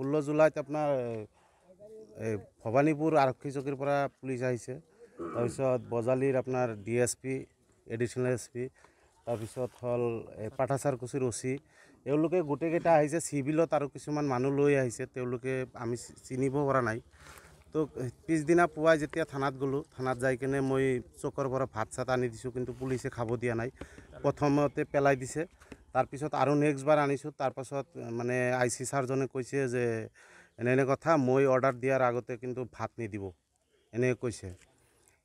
ষোল্ল জুলাইত আপোনাৰ এই ভৱানীপুৰ আৰক্ষী চকীৰ পৰা পুলিচ আহিছে তাৰপিছত বজালীৰ আপোনাৰ D S P additional S P তাৰপিছত হ'ল এই পাঠাচাৰকুচিৰ অ' চি এওঁলোকে গোটেইকেইটা আহিছে চিভিলত আৰু কিছুমান মানুহ লৈ আহিছে তেওঁলোকে আমি চিনিব পৰা নাই তো পিছদিনা পুৱাই যেতিয়া থানাত গ'লোঁ থানাত যাই কিনে মই চকৰ পৰা ভাত চাত আনি দিছোঁ কিন্তু পুলিচে খাব দিয়া নাই প্ৰথমতে পেলাই দিছে তাৰপিছত আৰু নেক্সটবাৰ আনিছোঁ তাৰপাছত মানে আই চি ছাৰজনে কৈছে যে এনেনে কথা মই অৰ্ডাৰ দিয়াৰ আগতে কিন্তু ভাত নিদিব এনেকৈ কৈছে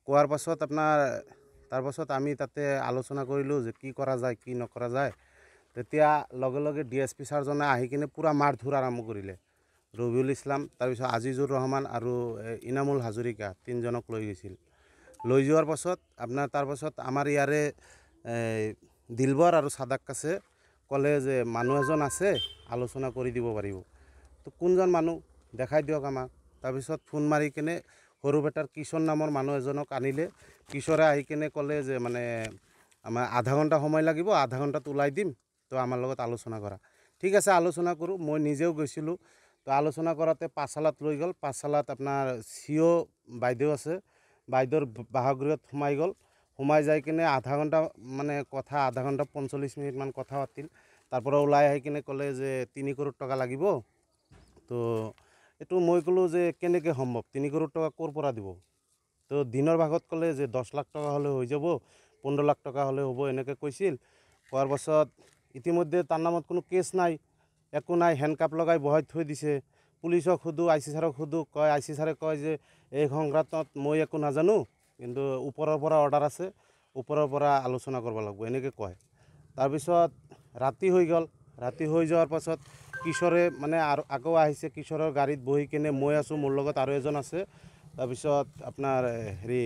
কোৱাৰ পাছত আপোনাৰ তাৰপাছত আমি তাতে আলোচনা কৰিলোঁ যে কি কৰা যায় কি নকৰা যায় তেতিয়া লগে লগে ডি এছ পি ছাৰজনে আহি কিনে পূৰা মাৰ ধুৰ আৰম্ভ কৰিলে ৰবিউল ইছলাম তাৰপিছত আজিজুৰ ৰহমান আৰু ইনামুল হাজৰিকা তিনিজনক লৈ গৈছিল লৈ যোৱাৰ পাছত আপোনাৰ তাৰপাছত আমাৰ ইয়াৰে দিলবৰ আৰু চাদাক আছে ক'লে যে মানুহ এজন আছে আলোচনা কৰি দিব পাৰিব তো কোনজন মানুহ দেখাই দিয়ক আমাক তাৰপিছত ফোন মাৰি কেনে সৰু বেটাৰ কিশোৰ নামৰ মানুহ এজনক আনিলে কিশোৰে আহি কেনে ক'লে যে মানে আমাৰ আধা ঘণ্টা সময় লাগিব আধা ঘণ্টাত ওলাই দিম তো আমাৰ লগত আলোচনা কৰা ঠিক আছে আলোচনা কৰোঁ মই নিজেও গৈছিলোঁ তো আলোচনা কৰাতে পাঠশালাত লৈ গ'ল পাঠশালাত আপোনাৰ চিঅ' বাইদেউ আছে বাইদেউৰ বাহগৃহত সোমাই গ'ল সোমাই যাই কিনে আধা ঘণ্টা মানে কথা আধা ঘণ্টা পঞ্চল্লিছ মিনিটমান কথা পাতিল তারপরে ওলাই আহি কিনে কলে যে তিন কোটি টাকা লাগিব তো এটু মই কলো যে কেনেকে সম্ভব তিন কোটি টাকা কোরপরা দিব তো দিনের ভাগত কলে যে দশ লাখ টাকা হলে হয়ে যাব পনেরো লাখ টাকা হলে হব এনেকে কৈছিল কোয়ার পশত ইতিমধ্যে তার নামত কোনো কেস নাই একো নাই হ্যান্ডকাপ লগাই বহাই থই দিছে পুলিশক সুধু আই সি সারক সুধু কয় আই সি সারে কয় যে এই সংক্রান্ত মই একো নাজানো কিন্তু ওপৰৰ পৰা অৰ্ডাৰ আছে ওপৰৰ পৰা আলোচনা কৰিব লাগিব এনেকৈ কয় তাৰপিছত ৰাতি হৈ গ'ল ৰাতি হৈ যোৱাৰ পাছত কিশোৰে মানে আৰু আকৌ আহিছে কিশোৰৰ গাড়ীত বহি কিনে মই আছোঁ মোৰ লগত আৰু এজন আছে তাৰপিছত আপোনাৰ হেৰি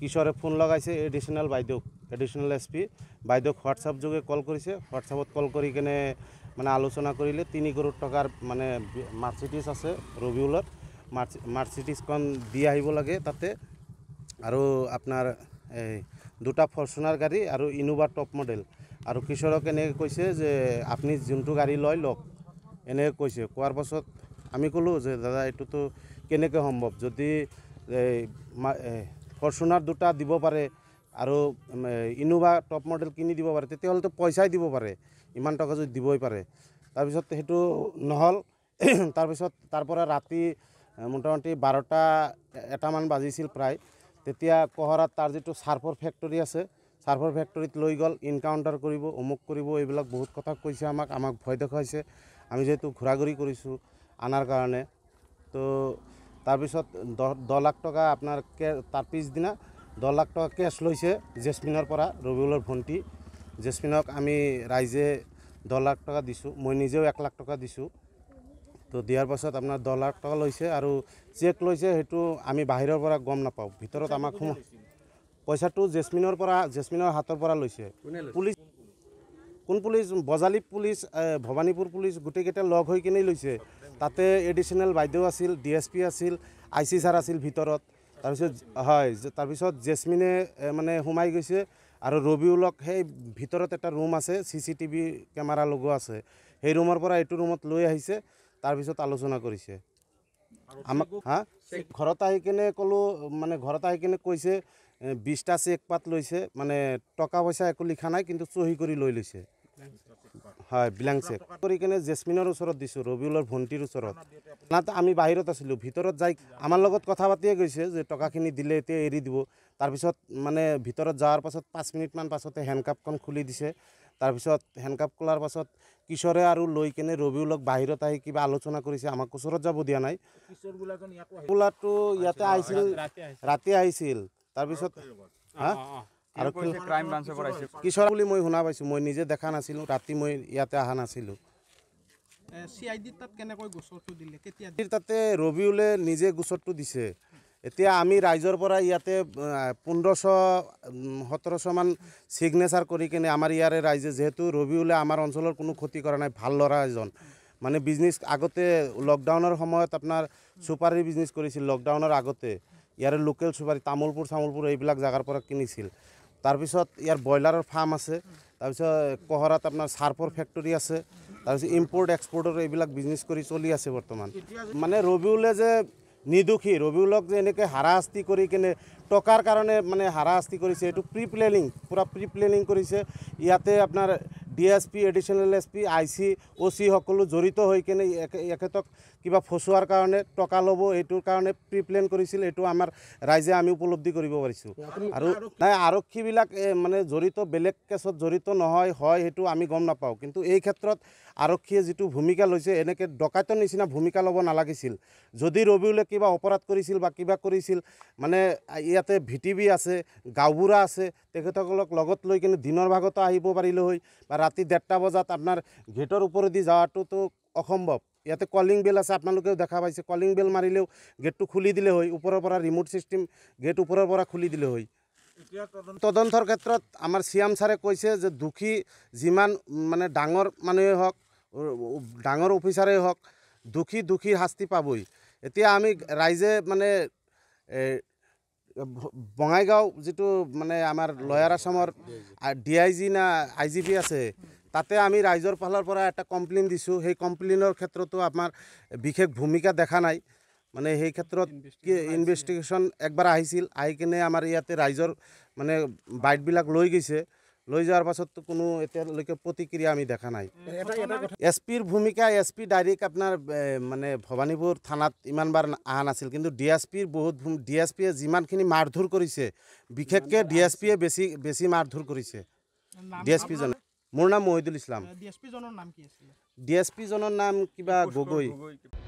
কিশোৰে ফোন লগাইছে এডিশ্যনেল বাইদেউক এডিশ্যনেল এছ পি বাইদেউক হোৱাটছআপ যোগে কল কৰিছে হোৱাটছআপত কল কৰি কিনে মানে আলোচনা কৰিলে তিনি কৰোৰ টকাৰ মানে মাৰ্চিডিজ আছে ৰবিউলত মাৰ্চিডিজখন দি আহিব লাগে তাতে আৰু আপোনাৰ এই দুটা ফৰ্চুনাৰ গাড়ী আৰু ইনোভা টপ মডেল আৰু কিশোৰক এনেকৈ কৈছে যে আপুনি যোনটো গাড়ী লয় লওক এনেকৈ কৈছে কোৱাৰ পাছত আমি ক'লোঁ যে দাদা এইটোতো কেনেকৈ সম্ভৱ যদি এই ফৰ্চুনাৰ দুটা দিব পাৰে আৰু ইনোভা টপ মডেল কিনি দিব পাৰে তেতিয়াহ'লেতো পইচাই দিব পাৰে ইমান টকা যদি দিবই পাৰে তাৰপিছত সেইটো নহ'ল তাৰপিছত তাৰপৰা ৰাতি মোটামুটি বাৰটা এটামান বাজিছিল প্ৰায় তেতিয়া কহৰাত তাৰ যিটো চাৰ্ফৰ ফেক্টৰী আছে চাৰ্ফৰ ফেক্টৰীত লৈ গ'ল এনকাউণ্টাৰ কৰিব অমুক কৰিব এইবিলাক বহুত কথা কৈছে আমাক আমাক ভয় দেখুৱাইছে আমি যিহেতু ঘূৰা ঘূৰি কৰিছোঁ আনাৰ কাৰণে তো তাৰপিছত দহ দহ লাখ টকা আপোনাৰ কে তাৰ পিছদিনা দহ লাখ টকা কেছ লৈছে জেচমিনৰ পৰা ৰবিউলৰ ভণ্টি জেচমিনক আমি ৰাইজে দহ লাখ টকা দিছোঁ মই নিজেও এক লাখ টকা দিছোঁ তো দিয়াৰ পাছত আপোনাৰ দহ লাখ টকা লৈছে আৰু চেক লৈছে সেইটো আমি বাহিৰৰ পৰা গম নাপাওঁ ভিতৰত আমাক সোমা পইচাটো জেচমিনৰ পৰা জেচমিনৰ হাতৰ পৰা লৈছে পুলিচ কোন police Bajali police Bhabanipur police গোটেইকেইটা লগ হৈ কিনে লৈছে তাতে এডিশ্যনেল বাইদেউ আছিল ডি এছ পি আছিল আই চি ছাৰ আছিল ভিতৰত তাৰপিছত হয় তাৰপিছত জেচমিনে মানে সোমাই গৈছে আৰু ৰবিউলক সেই ভিতৰত এটা ৰুম আছে চি চি টিভি কেমেৰা লগোৱা আছে সেই ৰুমৰ পৰা এইটো ৰুমত লৈ আহিছে তাৰপিছত আলোচনা কৰিছে আমাক হা ঘৰত আহি কিনে ক'লোঁ মানে ঘৰত আহি কিনে কৈছে বিছটা চেক পাত লৈছে মানে টকা পইচা একো লিখা নাই কিন্তু চহী কৰি লৈ লৈছে হয় বিলাংছেক কৰি কিনে জেচমিনৰ ওচৰত দিছোঁ ৰবিউলৰ ভণ্টিৰ ওচৰত নাত আমি বাহিৰত আছিলোঁ ভিতৰত যাই আমাৰ লগত কথা পাতিয়ে গৈছে যে টকাখিনি দিলে এতিয়া এৰি দিব তাৰপিছত মানে ভিতৰত যোৱাৰ পাছত পাঁচ মিনিটমান পাছতে হেণ্ড কাপখন খুলি দিছে তাৰপিছত হেণ্ডকাপ খোলাৰ পাছত কিশোৰে আৰু লৈ কিনে ৰবিউলক বাহিৰত আহি কিবা আলোচনা কৰিছে আমাক ওচৰত যাব দিয়া নাই কুলাৰটো ইয়াতে আহিছিল ৰাতি আহিছিল তাৰপিছত ৰবিউলে নিজে গোচৰটো দিছে এতিয়া আমি ৰাইজৰ পৰা ইয়াতে পোন্ধৰশ সোতৰশমান ছিগনেচাৰ কৰি কিনে আমাৰ ইয়াৰে ৰাইজে যিহেতু ৰবিউলে আমাৰ অঞ্চলৰ কোনো ক্ষতি কৰা নাই ভাল ল'ৰা এজন মানে বিজনেছ আগতে লকডাউনৰ সময়ত আপোনাৰ চুপাৰীৰ বিজনেছ কৰিছিল লকডাউনৰ আগতে ইয়াৰে লোকেল চুপাৰী তামোলপুৰ চামোলপুৰ এইবিলাক জেগাৰ পৰা কিনিছিল তাৰপিছত ইয়াৰ ব্ৰইলাৰৰ ফাৰ্ম আছে তাৰপিছত কহৰাত আপোনাৰ চাৰ্ফৰ ফেক্টৰী আছে তাৰপিছত ইম্পৰ্ট এক্সপৰ্টৰ এইবিলাক বিজনেছ কৰি চলি আছে বৰ্তমান মানে ৰবিউলে যে নিদোষী ৰবিউলক যে এনেকৈ হাৰাশাস্তি কৰি কেনে টকাৰ কাৰণে মানে হাৰাশাস্তি কৰিছে এইটো প্ৰি প্লেনিং পূৰা প্ৰি প্লেনিং কৰিছে ইয়াতে আপোনাৰ D S P additional S P I C O' C সকলো জড়িত হৈ কিনে এখেতক কিবা ফচোৱাৰ কাৰণে টকা ল'ব এইটোৰ কাৰণে প্ৰি প্লেন কৰিছিল এইটো আমাৰ ৰাইজে আমি উপলব্ধি কৰিব পাৰিছোঁ আৰু নাই আৰক্ষীবিলাক মানে জড়িত বেলেগ কেছত জড়িত নহয় হয় সেইটো আমি গম নাপাওঁ কিন্তু এই ক্ষেত্ৰত আৰক্ষীয়ে যিটো ভূমিকা লৈছে এনেকৈ ডকাইতৰ নিচিনা ভূমিকা ল'ব নালাগিছিল যদি ৰবিউলে কিবা অপৰাধ কৰিছিল বা কিবা কৰিছিল মানে ইয়াতে ভি টি বি আছে গাঁওবুঢ়া আছে তেখেতসকলক লগত লৈ কিনে দিনৰ ভাগতো আহিব পাৰিলে হয় বা ৰাতি ডেৰটা বজাত আপোনাৰ গেটৰ ওপৰেদি যোৱাটোতো অসম্ভৱ ইয়াতে কলিং বেল আছে আপোনালোকেও দেখা পাইছে কলিং বেল মাৰিলেও গেটটো খুলি দিলে হয় ওপৰৰ পৰা ৰিম'ট ছিষ্টেম গেট ওপৰৰ পৰা খুলি দিলে হয় এতিয়া তদন্তৰ ক্ষেত্ৰত আমাৰ চি এম ছাৰে কৈছে যে দোষী যিমান মানে ডাঙৰ মানুহেই হওক ডাঙৰ অফিচাৰেই হওক দোষী দোষী শাস্তি পাবই এতিয়া আমি ৰাইজে মানে বঙাইগাঁও যিটো মানে আমাৰ লয়াৰ আছামৰ ডি আই জি না আই জি পি আছে তাতে আমি ৰাইজৰ ফালৰ পৰা এটা কমপ্লেইন দিছোঁ সেই কমপ্লেইনৰ ক্ষেত্ৰতো আমাৰ বিশেষ ভূমিকা দেখা নাই মানে সেই ক্ষেত্ৰত ইনভেষ্টিগেশ্যন একবাৰ আহিছিল আহি কিনে আমাৰ ইয়াতে ৰাইজৰ মানে বাইটবিলাক লৈ গৈছে লৈ যোৱাৰ পাছততো কোনো এতিয়ালৈকে প্ৰতিক্ৰিয়া আমি দেখা নাই এছ পিৰ ভূমিকা এছ পি ডাইৰেক্ট আপোনাৰ মানে ভৱানীপুৰ থানাত ইমানবাৰ অহা নাছিল কিন্তু ডি এছ পিৰ বহুত ডি এছ পিয়ে যিমানখিনি মাৰধৰ কৰিছে বিশেষকৈ ডি এছ পিয়ে বেছি বেছি মাৰধৰ কৰিছে ডি এছ পিজনে মোৰ নাম মহিদুল ইছলাম ডি এছ পিজনৰ নাম কি ডি এছ পিজনৰ নাম কিবা গগৈ